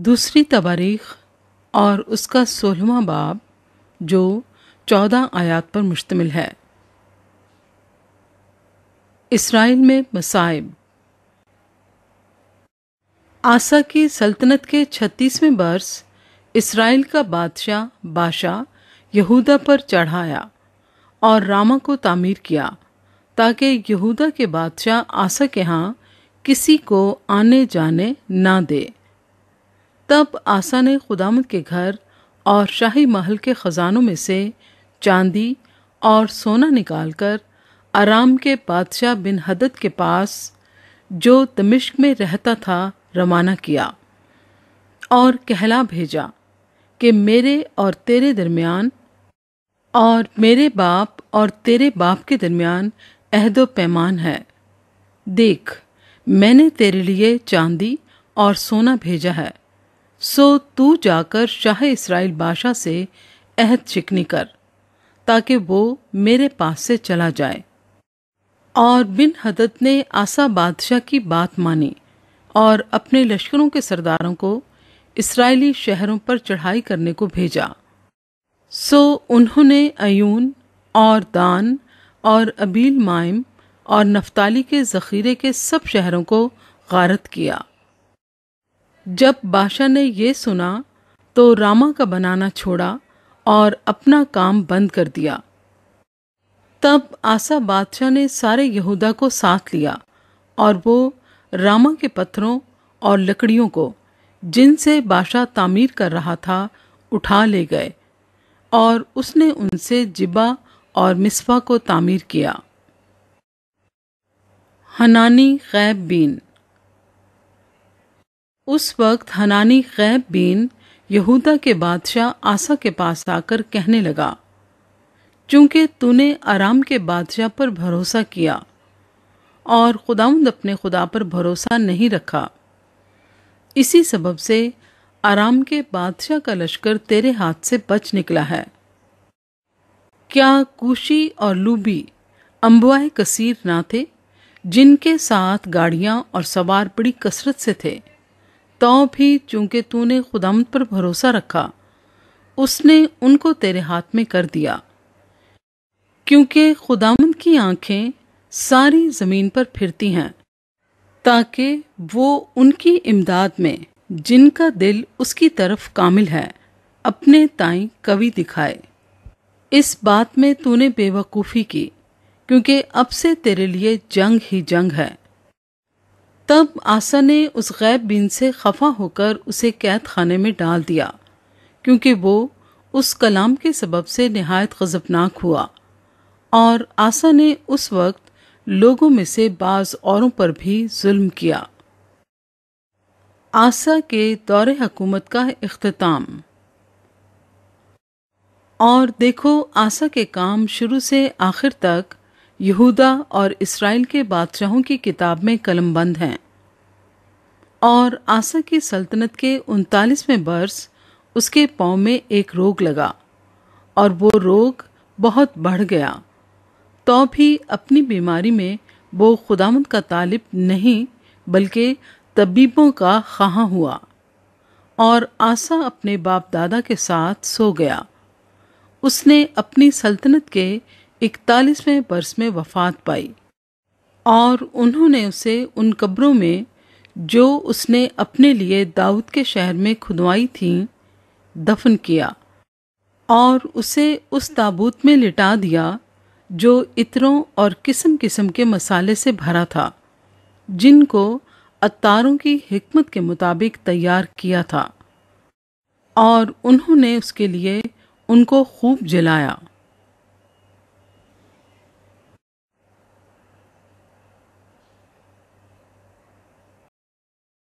दूसरी तबारीख और उसका सोलहवा बाब जो चौदह आयात पर मुश्तमिल है इसराइल में मसाइब आसा की सल्तनत के छत्तीसवें बर्स इसराइल का बादशाह बादशाह यहूदा पर चढ़ाया और रामा को तामीर किया ताकि यहूदा के बादशाह आसा के यहाँ किसी को आने जाने ना दे तब आसा ने खुदामद के घर और शाही महल के ख़जानों में से चांदी और सोना निकालकर आराम के बादशाह बिन हदत के पास जो दमिश्क में रहता था रवाना किया और कहला भेजा कि मेरे और तेरे दरमियान और मेरे बाप और तेरे बाप के दरमियान अहदो पैमान है देख मैंने तेरे लिए चांदी और सोना भेजा है सो तू जाकर शाह इसराइल बादशाह से अहद शिकनी कर ताकि वो मेरे पास से चला जाए और बिन हदत ने आसा बादशाह की बात मानी और अपने लश्करों के सरदारों को इसराइली शहरों पर चढ़ाई करने को भेजा सो उन्होंने अयून और दान और अबील माइम और नफ्ताली के ज़ख़ीरे के सब शहरों को गारत किया जब बादशाह ने यह सुना तो रामा का बनाना छोड़ा और अपना काम बंद कर दिया तब आशा बादशाह ने सारे यहूदा को साथ लिया और वो रामा के पत्थरों और लकड़ियों को जिनसे बादशाह तामीर कर रहा था उठा ले गए और उसने उनसे जिबा और मिसवा को तामीर किया हनानी गैब बीन उस वक्त हनानी गैब बीन यहूदा के बादशाह आसा के पास आकर कहने लगा चूंकि तूने आराम के बादशाह पर भरोसा किया और खुदाउंद अपने खुदा पर भरोसा नहीं रखा इसी सबब से आराम के बादशाह का लश्कर तेरे हाथ से बच निकला है क्या कुशी और लूबी अम्बुआ कसीर ना थे जिनके साथ गाड़ियां और सवार बड़ी कसरत से थे तो भी चूंकि तूने खुदामद पर भरोसा रखा उसने उनको तेरे हाथ में कर दिया क्योंकि खुदामंद की आंखें सारी ज़मीन पर फिरती हैं ताकि वो उनकी इमदाद में जिनका दिल उसकी तरफ कामिल है अपने ताई कवि दिखाए इस बात में तूने बेवकूफ़ी की क्योंकि अब से तेरे लिए जंग ही जंग है तब आसा ने उस गैब बीन से खफा होकर उसे कैद खाने में डाल दिया क्योंकि वो उस कलाम के सबब से नहायत गजबनाक हुआ और आसा ने उस वक्त लोगों में से बाज औरों पर भी जुल्म किया आसा के दौर हकूमत का अख्ताम और देखो आसा के काम शुरू से आखिर तक यहूदा और इसराइल के बादशाहों की किताब में कलमबंद हैं और आसा की सल्तनत के उनतालीसवें वर्ष उसके पाँव में एक रोग लगा और वो रोग बहुत बढ़ गया तो भी अपनी बीमारी में वो खुदामद का तालिब नहीं बल्कि तबीबों का खहाँ हुआ और आसा अपने बाप दादा के साथ सो गया उसने अपनी सल्तनत के इकतालीसवें वर्ष में वफात पाई और उन्होंने उसे उन कब्रों में जो उसने अपने लिए दाऊद के शहर में खुदवाई थी दफन किया और उसे उस ताबूत में लिटा दिया जो इतरों और किस्म किस्म के मसाले से भरा था जिनको अतारों की हिकमत के मुताबिक तैयार किया था और उन्होंने उसके लिए उनको खूब जलाया